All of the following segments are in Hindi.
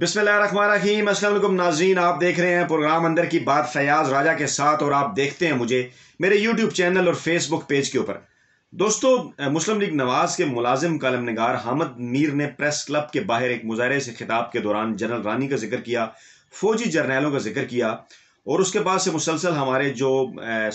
बिसमीम असलम नाजीन आप देख रहे हैं प्रोग्राम अंदर की बात फयाज राजा के साथ और आप देखते हैं मुझे मेरे यूट्यूब चैनल और फेसबुक पेज के ऊपर दोस्तों मुस्लिम लीग नवाज के मुलाजिम कलम नगार हामद मीर ने प्रेस क्लब के बाहर एक मुजाहरे से खिताब के दौरान जनरल रानी का जिक्र किया फौजी जर्नैलों का जिक्र किया और उसके बाद से मुसलसल हमारे जो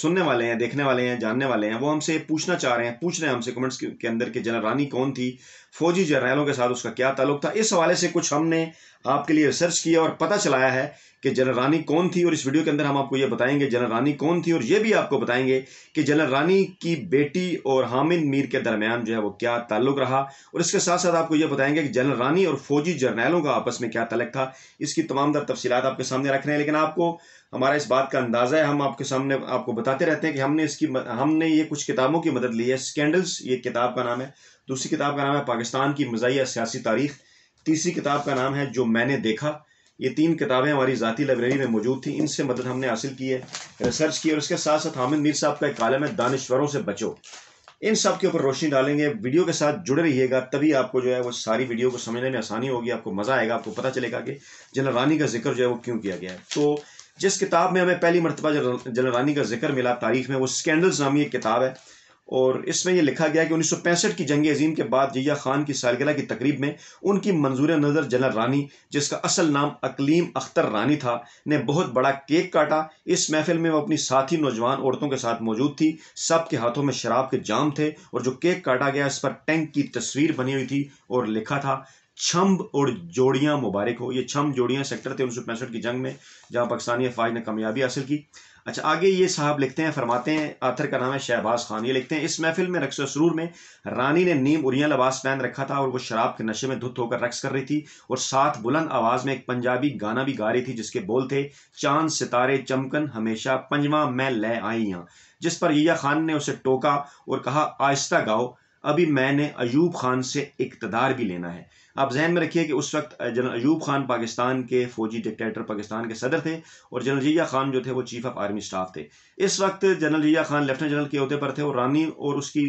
सुनने वाले हैं देखने वाले हैं जानने वाले हैं वो हमसे पूछना चाह रहे हैं पूछ रहे हैं हमसे कमेंट्स के अंदर कि जनरल रानी कौन थी फौजी जर्नैलों के साथ उसका क्या ताल्लुक था इस हवाले से कुछ हमने आपके लिए रिसर्च किया और पता चलाया है कि जनरल रानी कौन थी और इस वीडियो के अंदर हम आपको ये बताएंगे जनरल रानी कौन थी और ये भी आपको बताएंगे कि जनरल रानी की बेटी और हामिद मीर के दरमियान जो है वो क्या ताल्लुक रहा और इसके साथ साथ आपको ये बताएंगे कि जनरल रानी और फौजी जर्नैलों का आपस में क्या तलक था इसकी तमाम दर तफसीत आपके सामने रख रहे हैं लेकिन आपको हमारा इस बात का अंदाज़ा है हम आपके सामने आपको बताते रहते हैं कि हमने इसकी हमने ये कुछ किताबों की मदद ली है स्कैंडल्स ये किताब का नाम है दूसरी किताब का नाम है पाकिस्तान की मजाया सियासी तारीख तीसरी किताब का नाम है जो मैंने देखा ये तीन किताबें हमारी ज़ाती लाइब्रेरी में मौजूद थी इनसे मदद हमने हासिल की है रिसर्च की और इसके साथ साथ हामिद मीर साहब का एक कालम है दानश्वरों से बचो इन सब के ऊपर रोशनी डालेंगे वीडियो के साथ जुड़े रहिएगा तभी आपको जो है वो सारी वीडियो को समझने में आसानी होगी आपको मज़ा आएगा आपको पता चलेगा कि जनरल रानी का जिक्र जो है वो क्यों किया गया है तो जिस किताब में हमें पहली मरतबा रानी का जिक्र मिला तारीख में वो स्कैंडल्स नामी एक किताब है और इसमें यह लिखा गया कि उन्नीस की जंग अजीम के बाद जिया खान की सालगिरह की तकरीब में उनकी मंजूर नज़र जनरल रानी जिसका असल नाम अकलीम अख्तर रानी था ने बहुत बड़ा केक काटा इस महफिल में वो अपनी साथी नौजवान औरतों के साथ मौजूद थी सब के हाथों में शराब के जाम थे और जो केक काटा गया इस पर टैंक की तस्वीर बनी हुई थी और लिखा था छम्ब और जोड़ियां मुबारक हो ये छम्ब जोड़ियां सेक्टर थे उन्नीस की जंग में जहां पाकिस्तानी अफवाज ने कामयाबी हासिल की अच्छा आगे ये साहब लिखते हैं फरमाते हैं आथर का नाम है शहबाज खान ये लिखते हैं इस महफिल में रक्स सुरूर में रानी ने नीम उरिया लबास पहन रखा था और वो शराब के नशे में धुत होकर रक्स कर रही थी और साथ बुलंद आवाज में एक पंजाबी गाना भी गा रही थी जिसके बोल थे चांद सितारे चमकन हमेशा पंजवा मैं ले आई यहाँ जिस पर यया खान ने उसे टोका और कहा आहिस्ता गाओ अभी मैंने अयूब खान से इकतदार भी लेना है आप जहन में रखिए कि उस वक्त जनरल अयूब खान पाकिस्तान के फौजी डिक्टेटर पाकिस्तान के सदर थे और जनरल जिया खान जो थे वो चीफ ऑफ आर्मी स्टाफ थे इस वक्त general Zia Khan lieutenant general के अहदे पर थे और रानी और उसकी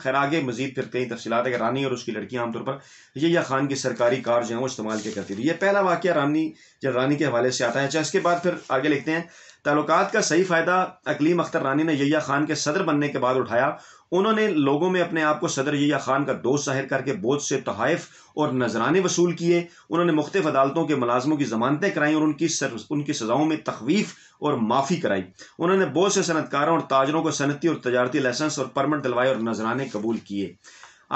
खैर आगे मजीद फिर कई तफसीत है कि रानी और उसकी लड़कियाँ आमतौर पर जिया खान की सरकारी कार जो है वो इस्तेमाल किया करती थी ये पहला वाक्य रानी जनरल रानी के हवाले से आता है अच्छा इसके बाद फिर आगे लिखते हैं ताल्लुकात का सही फ़ायदा अकलीम अख्तर रानी ने यया खान के सदर बनने के बाद उठाया उन्होंने लोगों में अपने आप को सदर यया खान का दोस्त जाहिर करके बोझ से तहफ़ और नजराने वसूल किए उन्होंने मुख्तफ अदालतों के मुलाजमों की जमानतें कराई और उनकी सर, उनकी सजाओं में तखवीफ और माफ़ी कराई उन्होंने बहुत से सनतकारों और ताजरों को सनती और तजारती लाइसेंस और परमिट दिलवाए और नजराने कबूल किए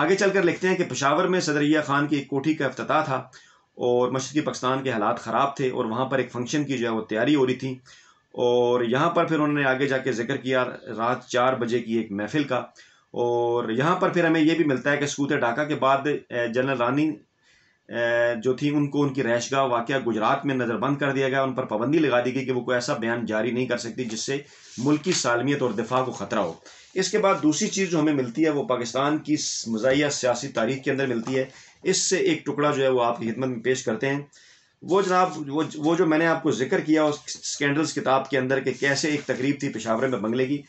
आगे चलकर लिखते हैं कि पशावर में सदरिया खान की एक कोठी का अफ्ताह था और मशरकी पाकिस्तान के हालात ख़राब थे और वहाँ पर एक फंक्शन की जो है वो तैयारी हो रही थी और यहाँ पर फिर उन्होंने आगे जाके जिक्र किया रात चार बजे की एक महफिल का और यहाँ पर फिर हमें यह भी मिलता है कि सकूत ढाका के बाद जनरल रानी जो थी उनको उनकी रहशगा वाक़ गुजरात में नज़रबंद कर दिया गया उन पर पाबंदी लगा दी गई कि वो कोई ऐसा बयान जारी नहीं कर सकती जिससे मुल्क की सालमियत और दिफा को ख़तरा हो इसके बाद दूसरी चीज़ जो हमें मिलती है वो पाकिस्तान की मजाया सियासी तारीख के अंदर मिलती है इससे एक टुकड़ा जो है वो आपकी खिदमत में पेश करते हैं वो जनाब वो वो जो मैंने आपको जिक्र किया उस स्कैंडल्स किताब के अंदर कि कैसे एक तकरीब थी पेशावर में बंगले की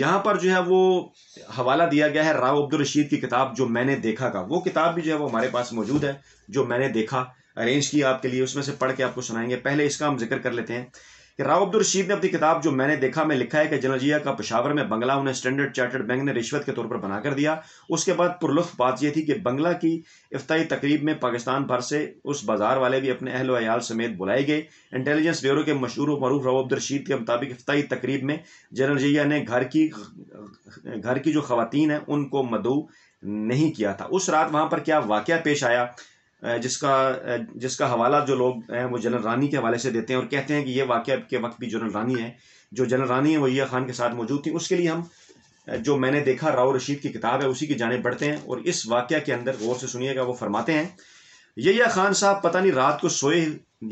यहाँ पर जो है वो हवाला दिया गया है राव अब्दुल रशीद की किताब जो मैंने देखा का वो किताब भी जो है वो हमारे पास मौजूद है जो मैंने देखा अरेंज किया आपके लिए उसमें से पढ़ के आपको सुनाएंगे पहले इसका हम जिक्र कर लेते हैं कि राव अब्दुल रशीद ने अपनी किताब जो मैंने देखा में लिखा है कि जनरल जिया का पशावर में बंगला उन्हें स्टैंडर्ड चार्टर्ड बैंक ने रिश्वत के तौर पर बना कर दिया उसके बाद पुरलुफ बात यह थी कि बंगला की इफ्ताही तकरीब में पाकिस्तान भर से उस बाजार वाले भी अपने अहल वयाल समेत बुलाए गए इंटेलिजेंस ब्यूरो के मशहूर व मरूफ राव अब्दुल रशीद के मुताबिक इफ्ताही तकरीब में जनरल जिया ने घर की घर की जो खातन हैं उनको मदू नहीं किया था उस रात वहाँ पर क्या वाक़ पेश आया जिसका जिसका हवाला जो लोग हैं वो जनरल रानी के हवाले से देते हैं और कहते हैं कि ये वाक्य के वक्त भी जनरल रानी है जो जनरल रानी है वैया खान के साथ मौजूद थी उसके लिए हम जो मैंने देखा राव रशीद की किताब है उसी की जाने बढ़ते हैं और इस वाक़ के अंदर गौर से सुनिएगा वो फरमाते हैं यैया खान साहब पता नहीं रात को सोए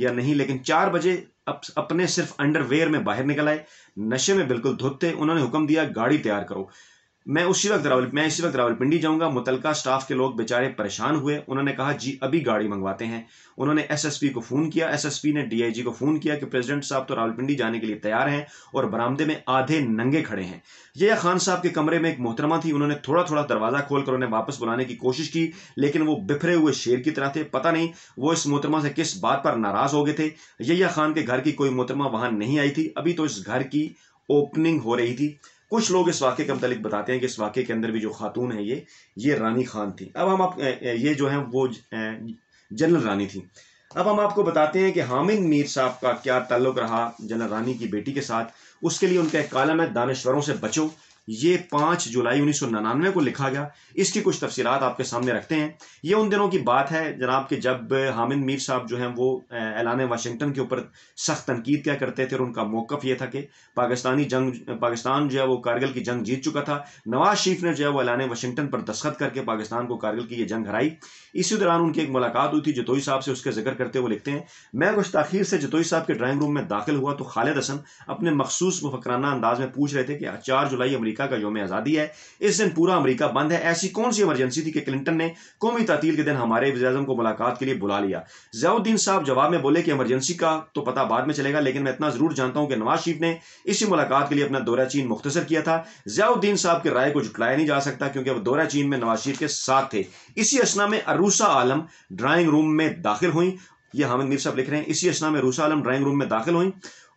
या नहीं लेकिन चार बजे अप, अपने सिर्फ अंडरवेयर में बाहर निकल आए नशे में बिल्कुल धुत थे उन्होंने हुक्म दिया गाड़ी तैयार करो मैं उसी वक्त रावल मैं इसी वक्त रावलपिंडी जाऊंगा मुतलका स्टाफ के लोग बेचारे परेशान हुए उन्होंने कहा जी अभी गाड़ी मंगवाते हैं उन्होंने एसएसपी को फ़ोन किया एसएसपी ने डीआईजी को फ़ोन किया कि प्रेसिडेंट साहब तो रावलपिंडी जाने के लिए तैयार हैं और बरामदे में आधे नंगे खड़े हैं ये खान साहब के कमरे में एक मोहतरमा थी उन्होंने थोड़ा थोड़ा दरवाज़ा खोलकर उन्हें वापस बुलाने की कोशिश की लेकिन वो बिफरे हुए शेर की तरह थे पता नहीं वो इस मोहतरमा से किस बात पर नाराज़ हो गए थे यैया खान के घर की कोई मोहतरमा वहां नहीं आई थी अभी तो इस घर की ओपनिंग हो रही थी कुछ लोग इस वाक्य के मतलब बताते हैं कि इस वाक्य के अंदर भी जो खातून है ये ये रानी खान थी अब हम आप ये जो है वो जनरल रानी थी अब हम आपको बताते हैं कि हामिद मीर साहब का क्या ताल्लुक रहा जनरल रानी की बेटी के साथ उसके लिए उनका एक कालम है दानश्वरों से बचो ये पांच जुलाई उन्नीस को लिखा गया इसकी कुछ तफसीत आपके सामने रखते हैं ये उन दिनों की बात है जनाब के जब हामिद मीर साहब जो हैं वो ऐलान वाशिंगटन के ऊपर सख्त तनकीद क्या करते थे और उनका मौकफ ये था कि पाकिस्तानी जंग पाकिस्तान जो है वो कारगिल की जंग जीत चुका था नवाज शरीफ ने जो है वो ऐलान वाशिंगटन पर दस्खत करके पाकिस्तान को कारगिल की यह जंग हराई इसी दौरान उनकी एक मुलाकात हुई थी जतोई साहब से उसके जिक्र करते हुए लिखते हैं मैं कुछ तखिर से जतोई साहब के ड्राइंग रूम में दाखिल हुआ तो खालिद हसन अपने मखसूस मुफकराना अंदाज में पूछ रहे थे कि चार जुलाई अमरीका अमेरिका का योम आज़ादी है इस दिन पूरा अमेरिका बंद है ऐसी कौन सी इमरजेंसी थी कि क्लिंटन ने कौमी तातील के दिन हमारे वजम को मुलाकात के लिए बुला लिया जयाउद्दीन साहब जवाब में बोले कि इमरजेंसी का तो पता बाद में चलेगा लेकिन मैं इतना ज़रूर जानता हूं कि नवाज शरीफ ने इसी मुलाकात के लिए अपना दौरा चीन मुख्तर किया था जयाउद्दीन साहब की राय को जुटलाया नहीं जा सकता क्योंकि वह दौरा चीन में नवाज शरीफ के साथ थे इसी असना में अरूसा आलम ड्राइंग रूम में दाखिल हुई ये हामिद मीर साहब लिख रहे हैं इसी असना में रूसा आलम ड्राइंग रूम में दाखिल हुई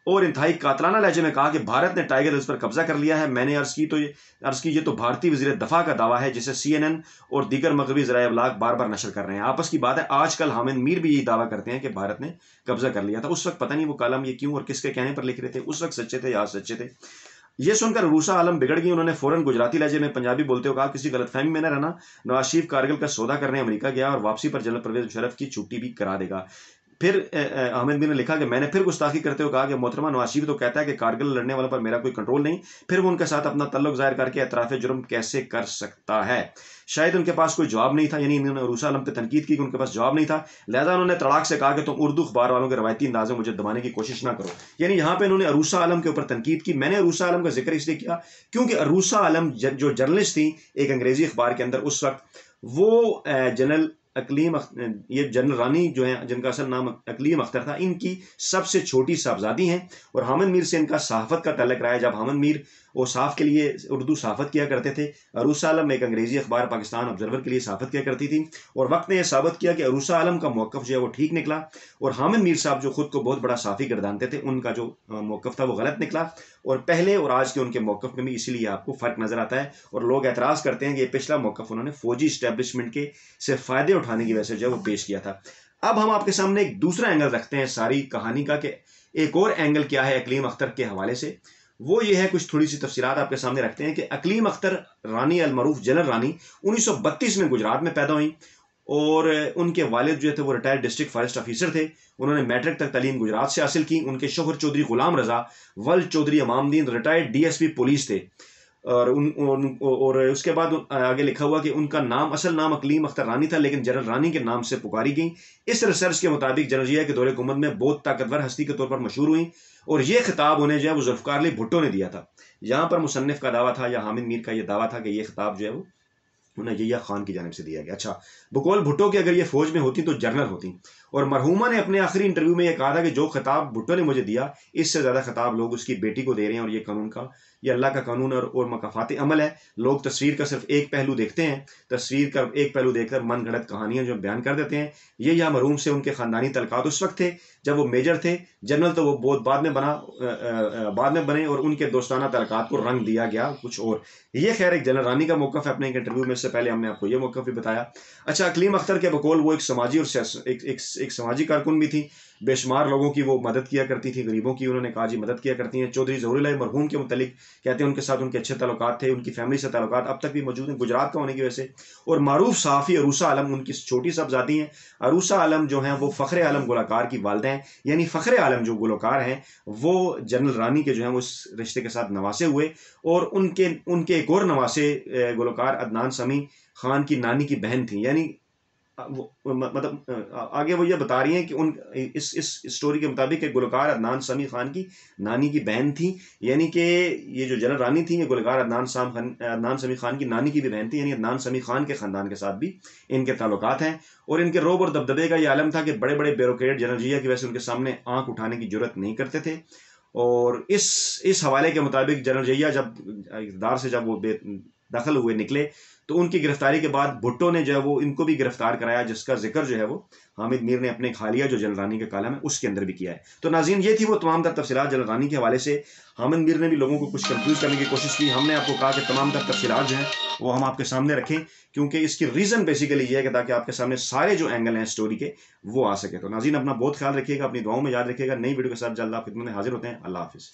और इंतहाई कातलाना लहजे में कहा कि भारत ने टाइगर हिल्स पर कब्जा कर लिया है मैंने अर्ज़ की तो ये अर्ज़ की ये तो भारतीय वजी दफ़ा का दावा है जिसे सी एन एन और दीगर मगरबी ज़रा अबलाक बार बार नशर कर रहे हैं आपस की बात है आज कल हामिद मीर भी यही दावा करते हैं कि भारत ने कब्जा कर लिया था उस वक्त पता नहीं वो कलम ये क्यों और किसके कहने पर लिख रहे थे उस वक्त सच्चे थे या सच्चे थे ये सुनकर रूसा आलम बिगड़ गई उन्होंने फौरन गुजराती लहजे में पंजाबी बोलते हुए कहा किसी गलत फहमी में न रहना नवाज शरीफ कारगिल का सौदा करने अमेरिका गया और वापसी पर जनरल प्रवेश मुशरफ की छुट्टी भी करा देगा फिर अहमद मीर ने लिखा कि मैंने फिर गुस्ताखी करते हुए कहा कि मोहतरमा नवाशीफ तो कहता है कि कारगिल लड़ने वालों पर मेरा कोई कंट्रोल नहीं फिर वो उनके साथ अपना तल्लुक जाहिर करके अतराफ जुर्म कैसे कर सकता है शायद उनके पास कोई जवाब नहीं था यानी इन्होंने रूसा आलम पर तनकीद की कि उनके पास जवाब नहीं था लिहाजा उन्होंने तड़ाक से कहा कि तुम उर्दू अखबार वालों के रवायती अंदाज में मुझे दबाने की कोशिश ना करो यानी यहाँ पर उन्होंने अरूसा आलम के ऊपर तनकीद की मैंने अरूसा आलम का जिक्र इसलिए किया क्योंकि अरूसा आलम जो जर्नलिस्ट थी एक अंग्रेज़ी अखबार के अंदर उस वक्त वो जनरल अकलीम ये जनरल रानी जो है जिनका असल नाम अकलीम अख्तर था इनकी सबसे छोटी साहबजादी हैं और हामिद मीर से इनका सहाफत का तलक रहा है जब हामिद मीर और साफ के लिए उर्दू साफत किया करते थे अरूसा आलम एक अंग्रेज़ी अखबार पाकिस्तान ऑब्जर्वर के लिए साफत किया करती थी और वक्त ने यह साबित किया कि अरूसा आलम का मौकफ़ जो है वो ठीक निकला और हामिद मीर साहब जो खुद को बहुत बड़ा साफ़ी गर्दानते थे उनका जो मौक़ था वो गलत निकला और पहले और आज के उनके मौक़ में भी इसीलिए आपको फ़र्क नज़र आता है और लोग एतराज़ करते हैं कि ये पिछला मौकफ़ उन्होंने फ़ौजी इस्टेबलिशमेंट के से फ़ायदे उठाने की वजह से जो है वो पेश किया था अब हम आपके सामने एक दूसरा एंगल रखते हैं सारी कहानी का कि एक और एंगल क्या है अकलीम अख्तर के हवाले से वो ये है कुछ थोड़ी सी तफसीत आपके सामने रखते हैं कि अकलीम अख्तर रानी अलमरूफ जनरल रानी 1932 में गुजरात में पैदा हुई और उनके वालिद जो थे वो रिटायर्ड डिस्ट्रिक्ट फॉरेस्ट ऑफिसर थे उन्होंने मैट्रिक तक तलीम गुजरात से हासिल की उनके शोहर चौधरी गुलाम रजा वल Chaudhary Amamdin retired P police थे और उन, उन और उसके बाद आगे लिखा हुआ कि उनका नाम असल नाम अकलीम अख्तर रानी था लेकिन जनरल रानी के नाम से पुकारी गई इस रिसर्च के मुताबिक जनरजिया के दौरे हुकूमत में बहुत ताकतवर हस्ती के तौर पर मशहूर हुई और ये खिताब उन्हें जो है वो जुल्फकार अली भुट्टो ने दिया था यहाँ पर मुसनफ़ का दावा था या हामिद मीर का यह दावा था कि ये खिताब जो है वो उन्हें यया खान की जानब से दिया गया अच्छा बकौल भुट्टो की अगर ये फौज में होती तो जनरल होती और मरहुमा ने अपने आखिरी इंटरव्यू में यह कहा था कि जो खिताब भुट्टो ने मुझे दिया इससे ज़्यादा खिताब लोग उसकी बेटी को दे रहे हैं और ये कानून का ये अल्लाह का कानून और, और मकाफात अमल है लोग तस्वीर का सिर्फ एक पहलू देखते हैं तस्वीर का एक पहलू देखकर मन घड़त कहानियां जो बयान कर देते हैं ये या मरूम से उनके ख़ानदानी तलकात उस वक्त थे जब वो मेजर थे जनरल तो वो बहुत बाद में बना आ, आ, बाद में बने और उनके दोस्ताना तलकात को रंग दिया गया कुछ और ये खैर एक जनरल रानी का मौका है अपने एक इंटरव्यू में से पहले हमने आपको ये मौका भी बताया अच्छा अकलीम अख्तर के बकोल वो एक समाजी और एक, एक, एक, एक समाजी कारकुन भी थी बेशुमार लोगों की वो मदद किया करती थी गरीबों की उन्होंने कहा जी मदद किया करती हैं चौधरी जहरीलाई मरहूम के मुतलिक कहते हैं उनके साथ उनके अच्छे तल्लक थे उनकी फैमिली से तल्लक अब तक भी मौजूद हैं गुजरात का होने की वजह से और मरूफ साफ़ी अरूसा आलम उनकी छोटी साहबजादी हैं अरूसा आलम जो हैं वो फ़खरे आलम गोलाकार की वालदा हैं यानी फ़खरे आलम जो गोलाकार हैं वो जनरल रानी के जो हैं वो इस रिश्ते के साथ नवासे हुए और उनके उनके एक और नवासे गोलाकार अदनान समी खान की नानी की बहन थी यानी मतलब आगे वो ये बता रही हैं कि उन इस इस स्टोरी के मुताबिक एक गुलकार अदनान समी खान की नानी की बहन थी यानी कि ये जो जनरल रानी थी ये गुलकार अदनान साम खान अदनान समी खान की नानी की भी बहन थी यानी अदनान समी खान के ख़ानदान के साथ भी इनके ताल्लुक हैं और इनके रोब और दबदबे का ये आलम था कि बड़े बड़े जनरल जिया की वजह से उनके सामने आँख उठाने की जरूरत नहीं करते थे और इस इस हवाले के मुताबिक जनरल जिया जब इकदार से जब वो दखल हुए निकले तो उनकी गिरफ्तारी के बाद भुट्टो ने जो है वो इनको भी गिरफ्तार कराया जिसका जिक्र जो है वो हामिद मीर ने अपने खालिया जो रानी के कालम है उसके अंदर भी किया है तो नाजीन ये थी वो तमाम तर तफसीत रानी के हवाले से हामिद मीर ने भी लोगों को कुछ कंफ्यूज करने की कोशिश की हमने आपको कहा कि तमाम तर तफसीत जो हैं वो हम आपके सामने रखें क्योंकि इसकी रीज़न बेसिकली ये है कि ताकि आपके सामने सारे जो एंगल हैं स्टोरी के वो आ सके तो नाजीन अपना बहुत ख्याल रखिएगा अपनी दुआओं में याद रखिएगा नई वीडियो के साथ जल्द आप खिदमत हाजिर होते हैं अल्लाह हाफिज़